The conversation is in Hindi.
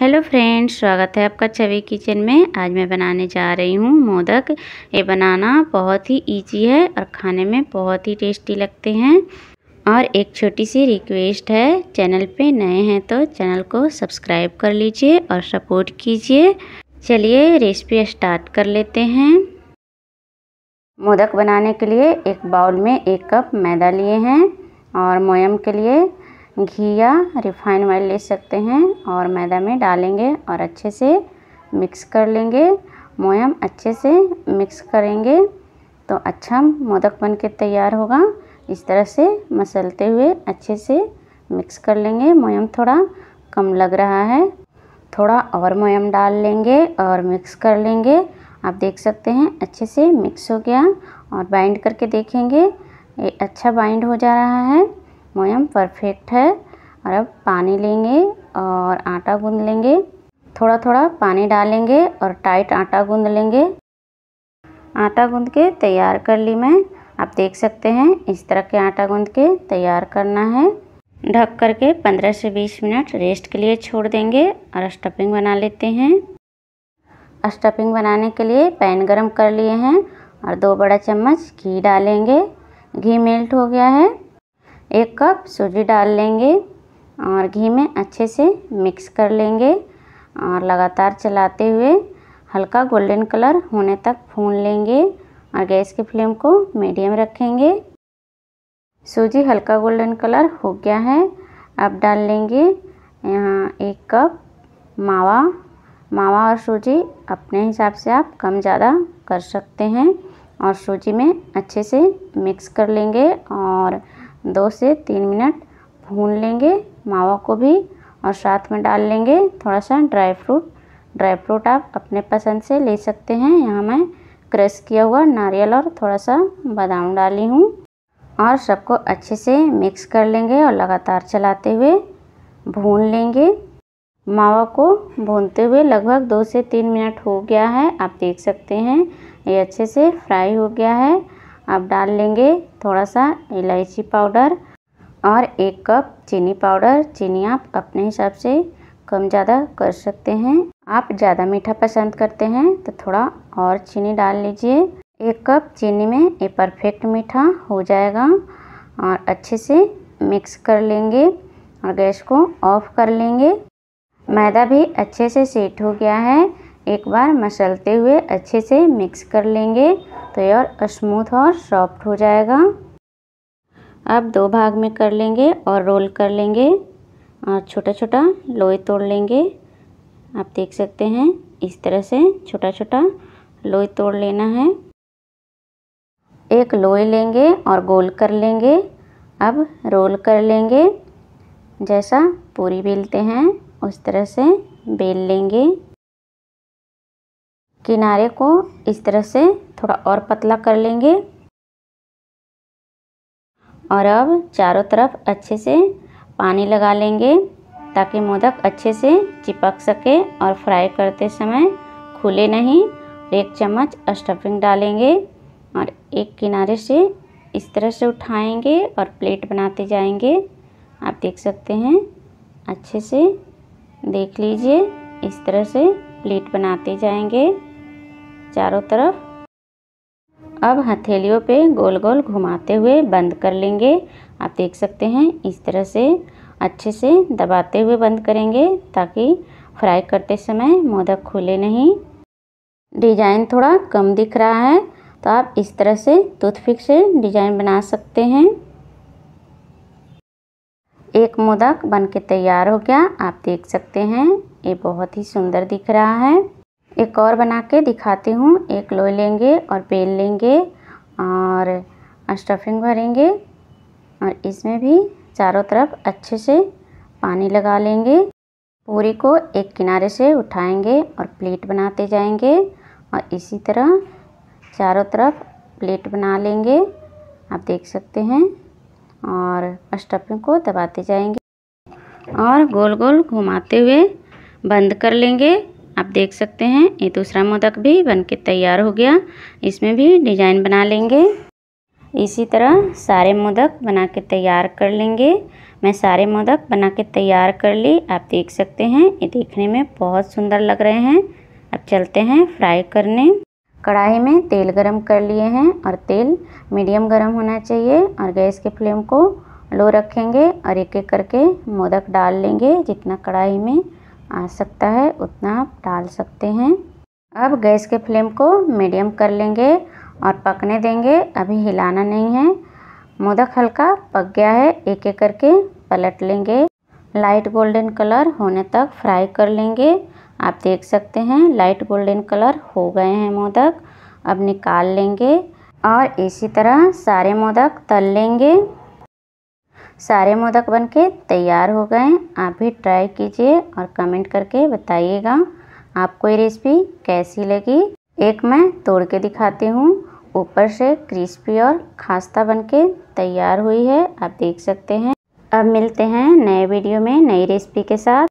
हेलो फ्रेंड्स स्वागत है आपका छवि किचन में आज मैं बनाने जा रही हूँ मोदक ये बनाना बहुत ही इजी है और खाने में बहुत ही टेस्टी लगते हैं और एक छोटी सी रिक्वेस्ट है चैनल पे नए हैं तो चैनल को सब्सक्राइब कर लीजिए और सपोर्ट कीजिए चलिए रेसिपी स्टार्ट कर लेते हैं मोदक बनाने के लिए एक बाउल में एक कप मैदा लिए हैं और मोयम के लिए घी या रिफाइंड ऑयल ले सकते हैं और मैदा में डालेंगे और अच्छे से मिक्स कर लेंगे मोयम अच्छे से मिक्स करेंगे तो अच्छा मोदक बन के तैयार होगा इस तरह से मसलते हुए अच्छे से मिक्स कर लेंगे मोयम थोड़ा कम लग रहा है थोड़ा और मोयम डाल लेंगे और मिक्स कर लेंगे आप देख सकते हैं अच्छे से मिक्स हो गया और बाइंड करके देखेंगे ये अच्छा बाइंड हो जा रहा है मोयम परफेक्ट है और अब पानी लेंगे और आटा गूँध लेंगे थोड़ा थोड़ा पानी डालेंगे और टाइट आटा गूँध लेंगे आटा गूँध के तैयार कर ली मैं आप देख सकते हैं इस तरह के आटा गूँध के तैयार करना है ढक करके 15 से 20 मिनट रेस्ट के लिए छोड़ देंगे और स्टफिंग बना लेते हैं स्टफिंग बनाने के लिए पैन गरम कर लिए हैं और दो बड़ा चम्मच घी डालेंगे घी मेल्ट हो गया है एक कप सूजी डाल लेंगे और घी में अच्छे से मिक्स कर लेंगे और लगातार चलाते हुए हल्का गोल्डन कलर होने तक भून लेंगे और गैस की फ्लेम को मीडियम रखेंगे सूजी हल्का गोल्डन कलर हो गया है अब डाल लेंगे यहाँ एक कप मावा मावा और सूजी अपने हिसाब से आप कम ज़्यादा कर सकते हैं और सूजी में अच्छे से मिक्स कर लेंगे और दो से तीन मिनट भून लेंगे मावा को भी और साथ में डाल लेंगे थोड़ा सा ड्राई फ्रूट ड्राई फ्रूट आप अपने पसंद से ले सकते हैं यहाँ मैं क्रश किया हुआ नारियल और थोड़ा सा बादाम डाली हूँ और सबको अच्छे से मिक्स कर लेंगे और लगातार चलाते हुए भून लेंगे मावा को भूनते हुए लगभग दो से तीन मिनट हो गया है आप देख सकते हैं ये अच्छे से फ्राई हो गया है आप डाल लेंगे थोड़ा सा इलायची पाउडर और एक कप चीनी पाउडर चीनी आप अपने हिसाब से कम ज़्यादा कर सकते हैं आप ज़्यादा मीठा पसंद करते हैं तो थोड़ा और चीनी डाल लीजिए एक कप चीनी में ये परफेक्ट मीठा हो जाएगा और अच्छे से मिक्स कर लेंगे और गैस को ऑफ कर लेंगे मैदा भी अच्छे से सेट हो गया है एक बार मसलते हुए अच्छे से मिक्स कर लेंगे तो ये और स्मूथ और सॉफ्ट हो जाएगा अब दो भाग में कर लेंगे और रोल कर लेंगे और छोटा छोटा लोई तोड़ लेंगे आप देख सकते हैं इस तरह से छोटा छोटा लोई तोड़ लेना है एक लोई लेंगे और गोल कर लेंगे अब रोल कर लेंगे जैसा पूरी बेलते हैं उस तरह से बेल लेंगे किनारे को इस तरह से थोड़ा और पतला कर लेंगे और अब चारों तरफ अच्छे से पानी लगा लेंगे ताकि मोदक अच्छे से चिपक सके और फ्राई करते समय खुले नहीं एक चम्मच स्टफिंग डालेंगे और एक किनारे से इस तरह से उठाएंगे और प्लेट बनाते जाएंगे आप देख सकते हैं अच्छे से देख लीजिए इस तरह से प्लेट बनाते जाएंगे चारों तरफ अब हथेलियों पे गोल गोल घुमाते हुए बंद कर लेंगे आप देख सकते हैं इस तरह से अच्छे से दबाते हुए बंद करेंगे ताकि फ्राई करते समय मोदक खुले नहीं डिजाइन थोड़ा कम दिख रहा है तो आप इस तरह से टूथपिक से डिजाइन बना सकते हैं एक मोदक बनके तैयार हो गया आप देख सकते हैं ये बहुत ही सुंदर दिख रहा है एक और बना के दिखाती हूँ एक लोई लेंगे और बेल लेंगे और स्टफिंग भरेंगे और इसमें भी चारों तरफ अच्छे से पानी लगा लेंगे पूरी को एक किनारे से उठाएंगे और प्लेट बनाते जाएंगे और इसी तरह चारों तरफ प्लेट बना लेंगे आप देख सकते हैं और स्टफिंग को दबाते जाएंगे और गोल गोल घुमाते हुए बंद कर लेंगे आप देख सकते हैं ये दूसरा मोदक भी बनके तैयार हो गया इसमें भी डिजाइन बना लेंगे इसी तरह सारे मोदक बना के तैयार कर लेंगे मैं सारे मोदक बना के तैयार कर ली आप देख सकते हैं ये देखने में बहुत सुंदर लग रहे हैं अब चलते हैं फ्राई करने कढ़ाई में तेल गरम कर लिए हैं और तेल मीडियम गरम होना चाहिए और गैस के फ्लेम को लो रखेंगे और एक एक करके मोदक डाल लेंगे जितना कढ़ाई में आ सकता है उतना आप डाल सकते हैं अब गैस के फ्लेम को मीडियम कर लेंगे और पकने देंगे अभी हिलाना नहीं है मोदक हल्का पक गया है एक एक करके पलट लेंगे लाइट गोल्डन कलर होने तक फ्राई कर लेंगे आप देख सकते हैं लाइट गोल्डन कलर हो गए हैं मोदक अब निकाल लेंगे और इसी तरह सारे मोदक तल लेंगे सारे मोदक बनके तैयार हो गए आप भी ट्राई कीजिए और कमेंट करके बताइएगा आपको ये रेसिपी कैसी लगी एक मैं तोड़ के दिखाती हूँ ऊपर से क्रिस्पी और खास्ता बनके तैयार हुई है आप देख सकते हैं अब मिलते हैं नए वीडियो में नई रेसिपी के साथ